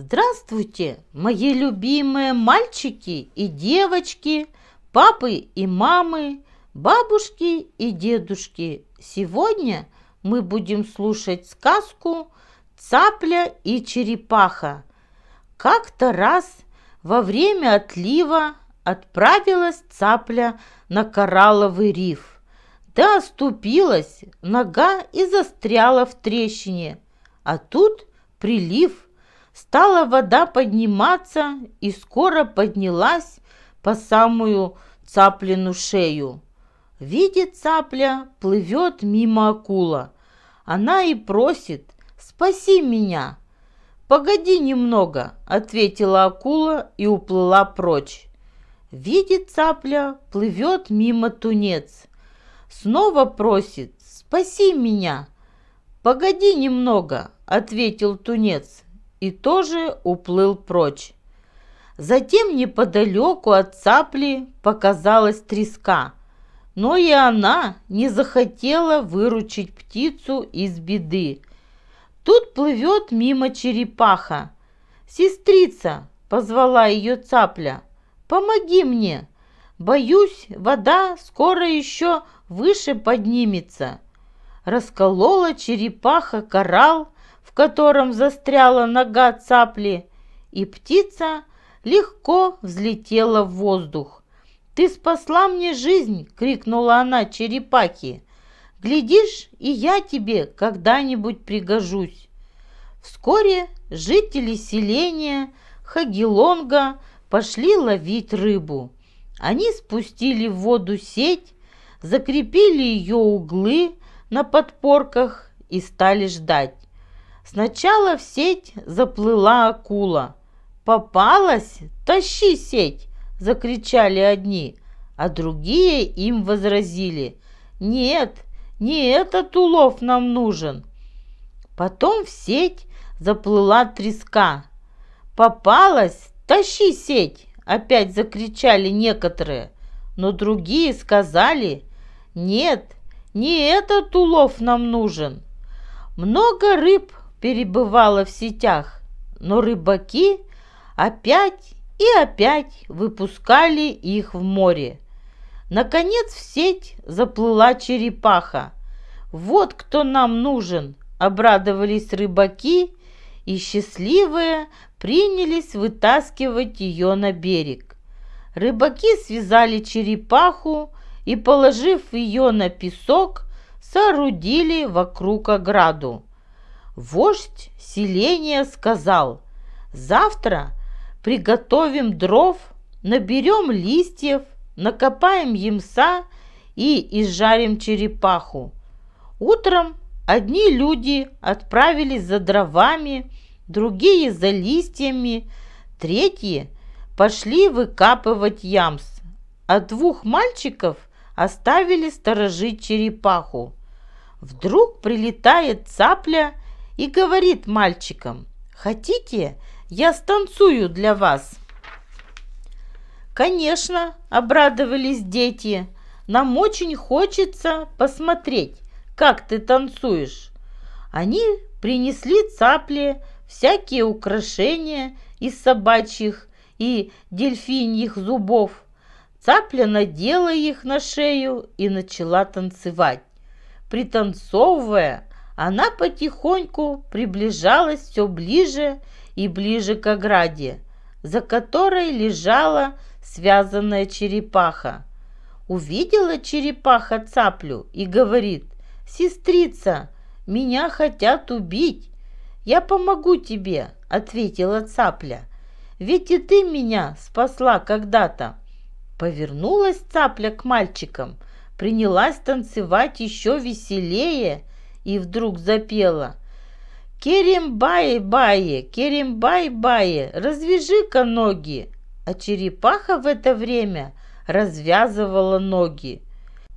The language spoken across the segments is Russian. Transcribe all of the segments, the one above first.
Здравствуйте, мои любимые мальчики и девочки, папы и мамы, бабушки и дедушки. Сегодня мы будем слушать сказку «Цапля и черепаха». Как-то раз во время отлива отправилась цапля на коралловый риф. Да оступилась, нога и застряла в трещине. А тут прилив – Стала вода подниматься и скоро поднялась по самую цаплину шею. Видит цапля, плывет мимо акула. Она и просит «Спаси меня!» «Погоди немного», — ответила акула и уплыла прочь. Видит цапля, плывет мимо тунец. Снова просит «Спаси меня!» «Погоди немного», — ответил тунец и тоже уплыл прочь. Затем неподалеку от цапли показалась треска, но и она не захотела выручить птицу из беды. Тут плывет мимо черепаха. «Сестрица!» — позвала ее цапля. «Помоги мне! Боюсь, вода скоро еще выше поднимется!» Расколола черепаха коралл, котором застряла нога цапли, и птица легко взлетела в воздух. «Ты спасла мне жизнь!» — крикнула она черепахе. «Глядишь, и я тебе когда-нибудь пригожусь!» Вскоре жители селения Хагилонга пошли ловить рыбу. Они спустили в воду сеть, закрепили ее углы на подпорках и стали ждать. Сначала в сеть заплыла акула. «Попалась? Тащи сеть!» – закричали одни, а другие им возразили. «Нет, не этот улов нам нужен!» Потом в сеть заплыла треска. «Попалась? Тащи сеть!» – опять закричали некоторые. Но другие сказали, «Нет, не этот улов нам нужен!» Много рыб перебывала в сетях, но рыбаки опять и опять выпускали их в море. Наконец в сеть заплыла черепаха. «Вот кто нам нужен!» – обрадовались рыбаки, и счастливые принялись вытаскивать ее на берег. Рыбаки связали черепаху и, положив ее на песок, соорудили вокруг ограду. Вождь селения сказал, завтра приготовим дров, наберем листьев, накопаем ямса и изжарим черепаху. Утром одни люди отправились за дровами, другие за листьями, третьи пошли выкапывать ямс, а двух мальчиков оставили сторожить черепаху. Вдруг прилетает цапля и говорит мальчикам, «Хотите, я станцую для вас?» «Конечно!» – обрадовались дети. «Нам очень хочется посмотреть, как ты танцуешь!» Они принесли цапли, всякие украшения из собачьих и дельфиньих зубов. Цапля надела их на шею и начала танцевать. Пританцовывая, она потихоньку приближалась все ближе и ближе к ограде, за которой лежала связанная черепаха. Увидела черепаха цаплю и говорит, «Сестрица, меня хотят убить». «Я помогу тебе», — ответила цапля. «Ведь и ты меня спасла когда-то». Повернулась цапля к мальчикам, принялась танцевать еще веселее — и вдруг запела «Керембай-бае, керембай-бае, развяжи-ка ноги!» А черепаха в это время развязывала ноги.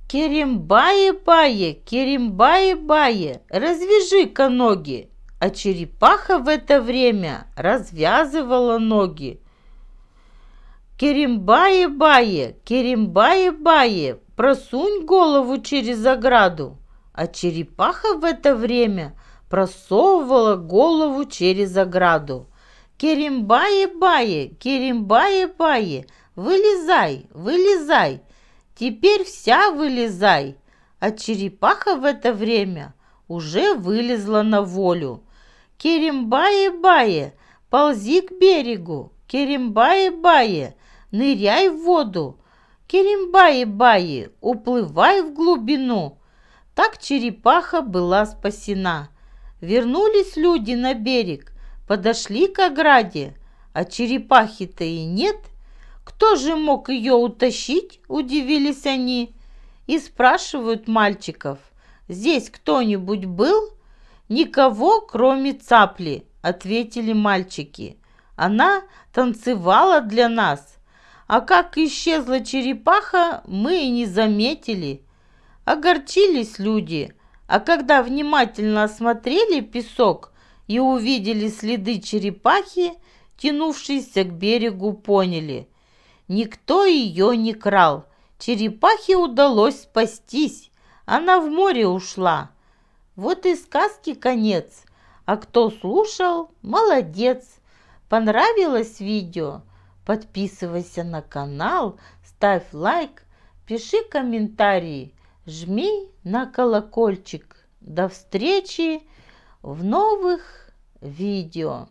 «Керембае-бае, керембае-бае, развяжи-ка ноги!» А черепаха в это время развязывала ноги. «Керембае-бае, керембае-бае, просунь голову через ограду!» а черепаха в это время просовывала голову через ограду. «Керимбае-бае! Керимбае-бае! Вылезай! Вылезай! Теперь вся вылезай!» А черепаха в это время уже вылезла на волю. «Керимбае-бае! Ползи к берегу! Керимбае-бае! Ныряй в воду! Керимбае-бае! Уплывай в глубину!» Так черепаха была спасена. Вернулись люди на берег, подошли к ограде, а черепахи-то и нет. Кто же мог ее утащить, удивились они. И спрашивают мальчиков, здесь кто-нибудь был? Никого, кроме цапли, ответили мальчики. Она танцевала для нас. А как исчезла черепаха, мы и не заметили. Огорчились люди, а когда внимательно осмотрели песок и увидели следы черепахи, тянувшиеся к берегу, поняли. Никто ее не крал. Черепахе удалось спастись. Она в море ушла. Вот и сказки конец. А кто слушал, молодец. Понравилось видео? Подписывайся на канал, ставь лайк, пиши комментарии жми на колокольчик. До встречи в новых видео.